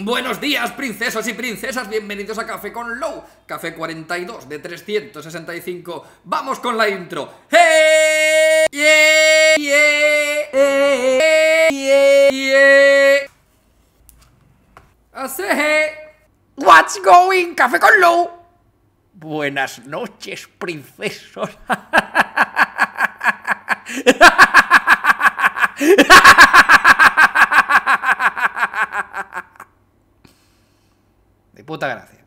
Buenos días, princesos y princesas, bienvenidos a Café con Low, Café 42 de 365. Vamos con la intro. ¡Hey! ¡Eh! ¡Eh! ¡Eh! What's going, Café con Low? Buenas noches, princesos. de puta gracia.